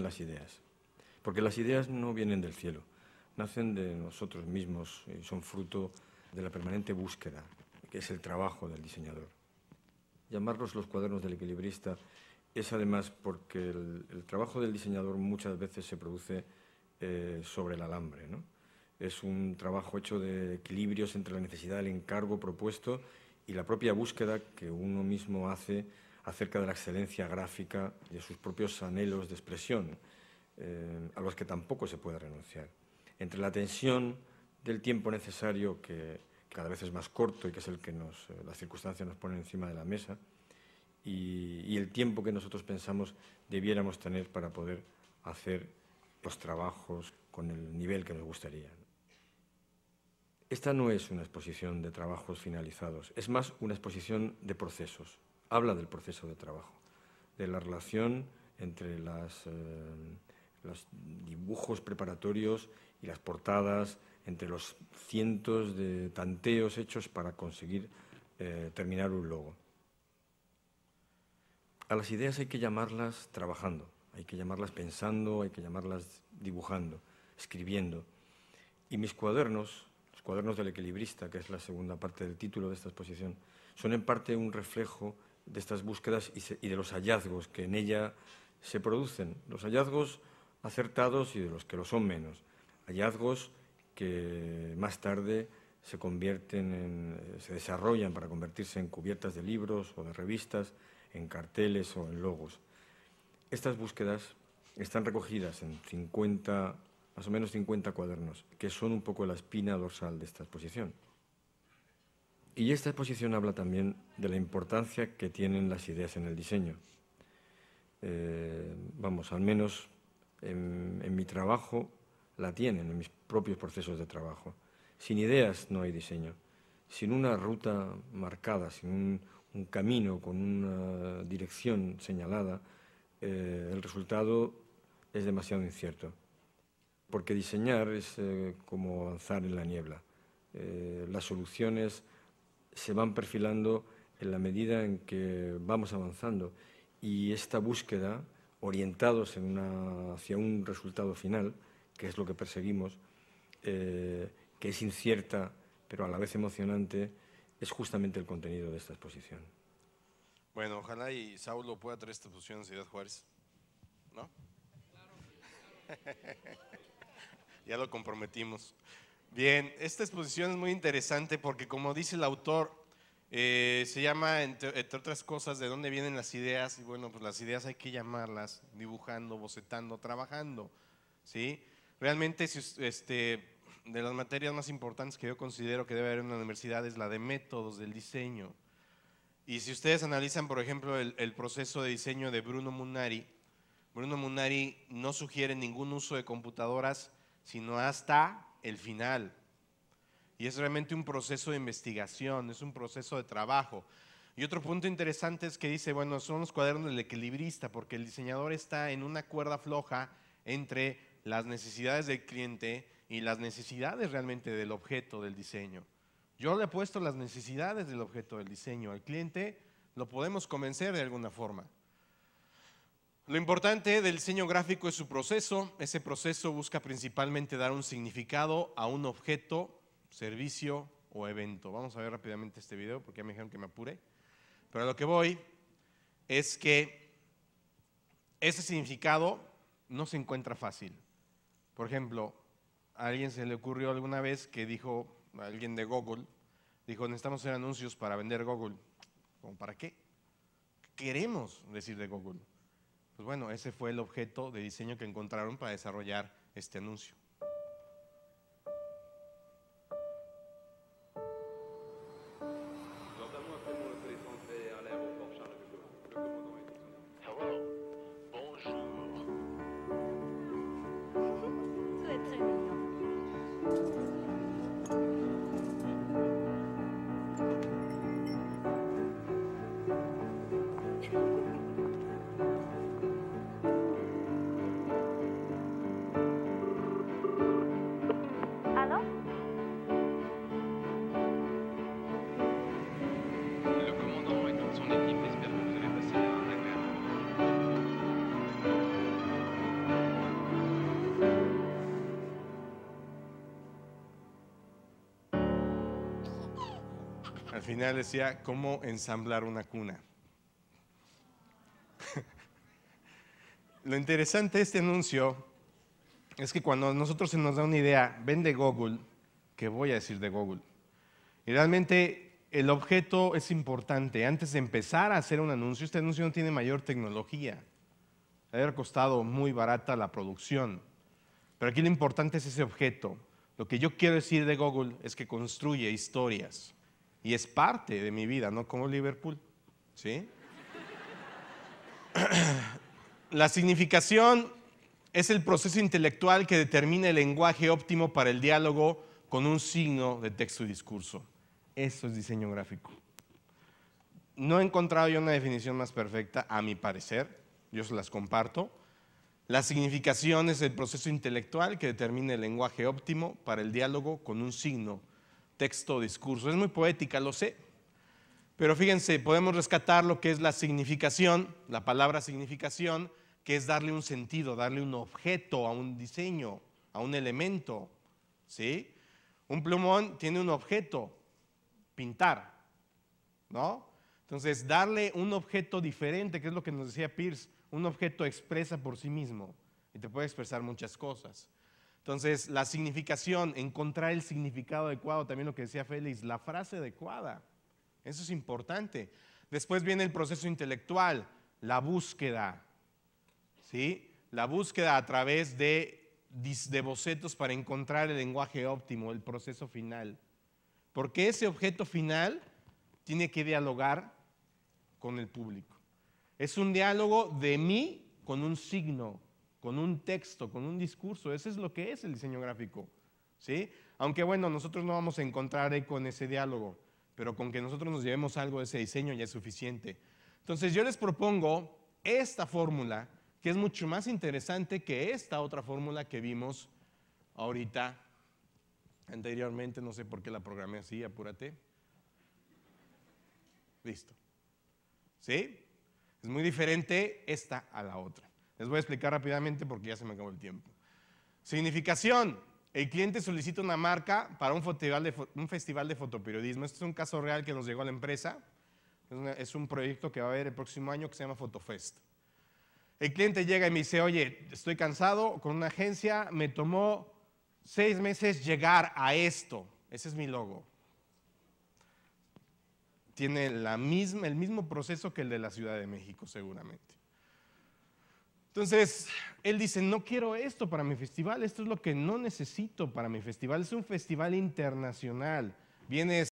las ideas, porque las ideas no vienen del cielo, nacen de nosotros mismos y son fruto de la permanente búsqueda, que es el trabajo del diseñador. Llamarlos los cuadernos del equilibrista es además porque el, trabajo del diseñador muchas veces se produce eh, sobre el alambre. ¿no? Es un trabajo hecho de equilibrios entre la necesidad del encargo propuesto y la propia búsqueda que uno mismo hace acerca de la excelencia gráfica y de sus propios anhelos de expresión, eh, a los que tampoco se puede renunciar. Entre la tensión del tiempo necesario, que cada vez es más corto y que es el que eh, las circunstancias nos ponen encima de la mesa, y el tiempo que nosotros pensamos debiéramos tener para poder hacer los trabajos con el nivel que nos gustaría. Esta no es una exposición de trabajos finalizados, es más una exposición de procesos, habla del proceso de trabajo, de la relación entre eh, los dibujos preparatorios y las portadas, entre los cientos de tanteos hechos para conseguir eh, terminar un logo. A las ideas hay que llamarlas trabajando, hay que llamarlas pensando, hay que llamarlas dibujando, escribiendo. Y mis cuadernos, los cuadernos del equilibrista, que es la segunda parte del título de esta exposición, son en parte un reflejo de estas búsquedas y, de los hallazgos que en ella se producen, los hallazgos acertados y de los que lo son menos, hallazgos que más tarde se convierten eh, se desarrollan para convertirse en cubiertas de libros o de revistas, en carteles o en logos. Estas búsquedas están recogidas en 50, más o menos 50 cuadernos, que son un poco la espina dorsal de esta exposición. Y esta exposición habla también de la importancia que tienen las ideas en el diseño. Eh, vamos, al menos en, mi trabajo la tienen, en mis propios procesos de trabajo. Sin ideas no hay diseño. Sin una ruta marcada, sin un, camino con una dirección señalada, eh, el resultado es demasiado incierto. Porque diseñar es eh, como avanzar en la niebla. las soluciones se van perfilando en la medida en que vamos avanzando. Y esta búsqueda, orientados en una, hacia un resultado final, que es lo que perseguimos, eh, que es incierta, pero a la vez emocionante, es justamente el contenido de esta exposición. Bueno, ojalá y Saulo pueda traer esta exposición a Ciudad Juárez, ¿no? ya lo comprometimos. Bien, esta exposición es muy interesante porque como dice el autor, eh, se llama, entre, otras cosas, de dónde vienen las ideas. Y bueno, pues las ideas hay que llamarlas dibujando, bocetando, trabajando. ¿sí? Realmente, este, de las materias más importantes que yo considero que debe haber en la universidad es la de métodos del diseño. Y si ustedes analizan, por ejemplo, el, el proceso de diseño de Bruno Munari, Bruno Munari no sugiere ningún uso de computadoras sino hasta el final. Y es realmente un proceso de investigación, es un proceso de trabajo. Y otro punto interesante es que dice, bueno, son los cuadernos del equilibrista, porque el diseñador está en una cuerda floja entre las necesidades del cliente y las necesidades realmente del objeto del diseño. Yo le he puesto las necesidades del objeto del diseño al cliente, lo podemos convencer de alguna forma. Lo importante del diseño gráfico es su proceso. Ese proceso busca principalmente dar un significado a un objeto, servicio o evento. Vamos a ver rápidamente este video porque ya me dijeron que me apure. Pero a lo que voy es que ese significado no se encuentra fácil. Por ejemplo, a alguien se le ocurrió alguna vez que dijo, a alguien de Google, dijo, necesitamos hacer anuncios para vender Google. para qué? ¿Qué queremos decir de Google? Pues bueno, ese fue el objeto de diseño que encontraron para desarrollar este anuncio. Al final decía, ¿cómo ensamblar una cuna? Lo interesante de este anuncio es que cuando a nosotros se nos da una idea, ven de Google, que voy a decir de Google. Y realmente el objeto es importante. Antes de empezar a hacer un anuncio, este anuncio no tiene mayor tecnología. Le haber costado muy barata la producción. Pero aquí lo importante es ese objeto. Lo que yo quiero decir de Google es que construye historias y es parte de mi vida, no como Liverpool. ¿Sí? La significación es el proceso intelectual que determina el lenguaje óptimo para el diálogo con un signo de texto y discurso. Eso es diseño gráfico. No he encontrado yo una definición más perfecta, a mi parecer, yo se las comparto. La significación es el proceso intelectual que determina el lenguaje óptimo para el diálogo con un signo texto discurso. Es muy poética, lo sé. Pero fíjense, podemos rescatar lo que es la significación, la palabra significación, que es darle un sentido, darle un objeto a un diseño, a un elemento. ¿Sí? Un plumón tiene un objeto, pintar, ¿no? Entonces, darle un objeto diferente, que es lo que nos decía Pierce, un objeto expresa por sí mismo y te puede expresar muchas cosas. Entonces, la significación, encontrar el significado adecuado, también lo que decía Félix, la frase adecuada, eso es importante. Después viene el proceso intelectual, la búsqueda, ¿sí? La búsqueda a través de, de bocetos para encontrar el lenguaje óptimo, el proceso final. Porque ese objeto final tiene que dialogar con el público. Es un diálogo de mí con un signo, con un texto, con un discurso. Ese es lo que es el diseño gráfico. ¿sí? Aunque bueno, nosotros no vamos a encontrar eco en ese diálogo, pero con que nosotros nos llevemos algo de ese diseño ya es suficiente. Entonces yo les propongo esta fórmula, que es mucho más interesante que esta otra fórmula que vimos ahorita, anteriormente, no sé por qué la programé así, apúrate. Listo. ¿Sí? Es muy diferente esta a la otra. Les voy a explicar rápidamente porque ya se me acabó el tiempo. Significación. El cliente solicita una marca para un festival de, un festival de fotoperiodismo. Este es un caso real que nos llegó a la empresa. Es, un proyecto que va a haber el próximo año que se llama Fotofest. El cliente llega y me dice, oye, estoy cansado con una agencia, me tomó seis meses llegar a esto. Ese es mi logo. Tiene el mismo proceso que el de la Ciudad de México, seguramente. Entonces, él dice, no quiero esto para mi festival, esto es lo que no necesito para mi festival, es un festival internacional. Viene